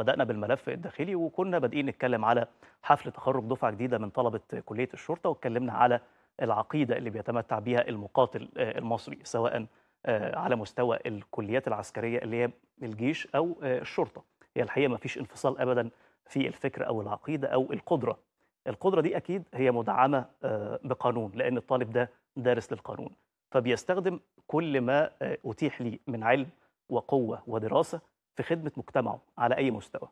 بدأنا بالملف الداخلي وكنا بادئين نتكلم على حفل تخرج دفعة جديدة من طلبة كلية الشرطة واتكلمنا على العقيدة اللي بيتمتع بها المقاتل آه، المصري سواء آه، على مستوى الكليات العسكرية اللي هي الجيش أو آه، الشرطة هي الحقيقة ما فيش انفصال أبدا في الفكر أو العقيدة أو القدرة القدرة دي أكيد هي مدعمة بقانون لأن الطالب ده دارس للقانون فبيستخدم كل ما أتيح ليه من علم وقوة ودراسة في خدمه مجتمعه على اي مستوى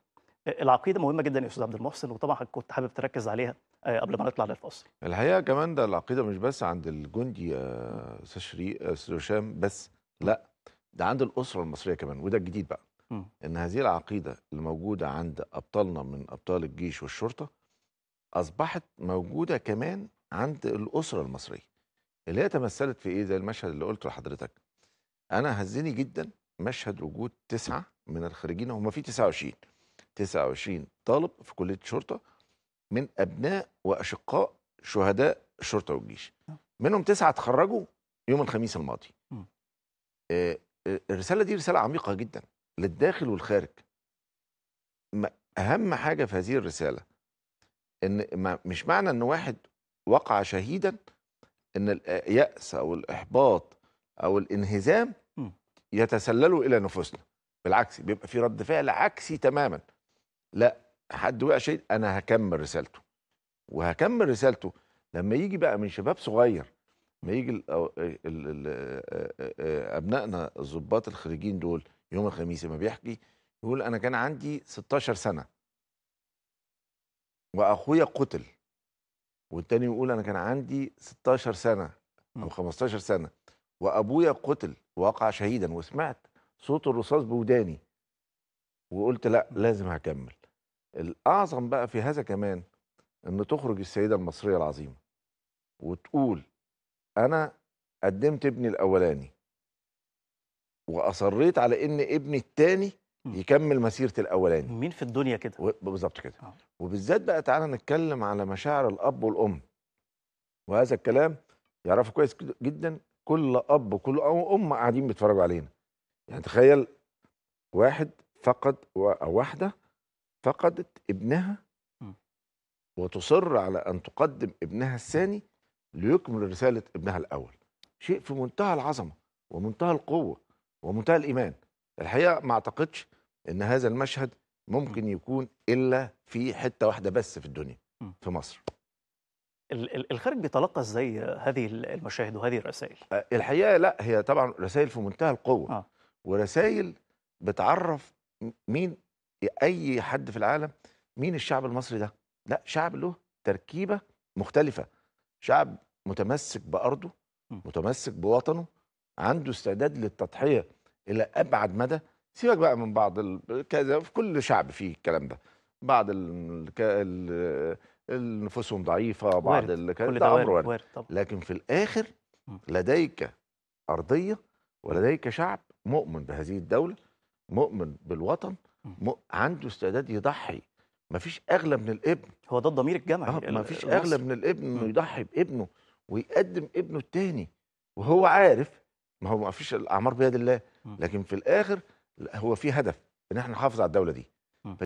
العقيده مهمه جدا يا استاذ عبد المحسن وطبعا كنت حابب تركز عليها قبل ما نطلع للفاصل الحقيقه كمان ده العقيده مش بس عند الجندي استاذ استاذ هشام بس لا ده عند الاسره المصريه كمان وده الجديد بقى ان هذه العقيده اللي موجوده عند ابطالنا من ابطال الجيش والشرطه اصبحت موجوده كمان عند الاسره المصريه اللي هي تمثلت في ايه زي المشهد اللي قلته لحضرتك انا هزني جدا مشهد وجود تسعه من الخريجين هم في 29 29 طالب في كليه الشرطه من ابناء واشقاء شهداء الشرطه والجيش منهم تسعه تخرجوا يوم الخميس الماضي آه، آه، الرساله دي رساله عميقه جدا للداخل والخارج اهم حاجه في هذه الرساله ان مش معنى ان واحد وقع شهيدا ان الياس آه، او الاحباط او الانهزام يتسللوا الى نفوسنا بالعكس بيبقى في رد فعل عكسي تماما لا حد وقع شيء انا هكمل رسالته وهكمل رسالته لما يجي بقى من شباب صغير ما يجي إيه، آه، آه، آه، ابنائنا الظباط الخريجين دول يوم الخميس ما بيحكي يقول انا كان عندي 16 سنه واخويا قتل والتاني يقول انا كان عندي 16 سنه او 15 سنه وابويا قتل وقع شهيدا وسمعت صوت الرصاص بوداني وقلت لا لازم هكمل الاعظم بقى في هذا كمان ان تخرج السيده المصريه العظيمه وتقول انا قدمت ابني الاولاني واصريت على ان ابني الثاني يكمل مسيره الاولاني مين في الدنيا كده بالظبط كده آه. وبالذات بقى تعالى نتكلم على مشاعر الاب والام وهذا الكلام يعرفه كويس جدا كل اب كل ام قاعدين بيتفرجوا علينا يعني تخيل واحد فقد او واحده فقدت ابنها وتصر على ان تقدم ابنها الثاني ليكمل رساله ابنها الاول شيء في منتهى العظمه ومنتهى القوه ومنتهى الايمان الحقيقه ما اعتقدش ان هذا المشهد ممكن يكون الا في حته واحده بس في الدنيا في مصر الخارج بيتلقى ازاي هذه المشاهد وهذه الرسائل؟ الحقيقه لا هي طبعا رسائل في منتهى القوه آه. ورسائل بتعرف مين اي حد في العالم مين الشعب المصري ده؟ لا شعب له تركيبه مختلفه شعب متمسك بارضه متمسك بوطنه عنده استعداد للتضحيه الى ابعد مدى سيبك بقى من بعض كذا في كل شعب فيه الكلام ده بعض ال... ال... نفوسهم ضعيفه بعض اللي كان ده امر وارد لكن في الاخر لديك ارضيه ولديك شعب مؤمن بهذه الدوله مؤمن بالوطن عنده استعداد يضحي ما فيش اغلى من الابن هو ده الضمير الجمعي آه ما فيش اغلى من الابن انه يضحي بابنه ويقدم ابنه التاني وهو عارف ما هو ما فيش الاعمار بيد الله لكن في الاخر هو في هدف ان احنا نحافظ على الدوله دي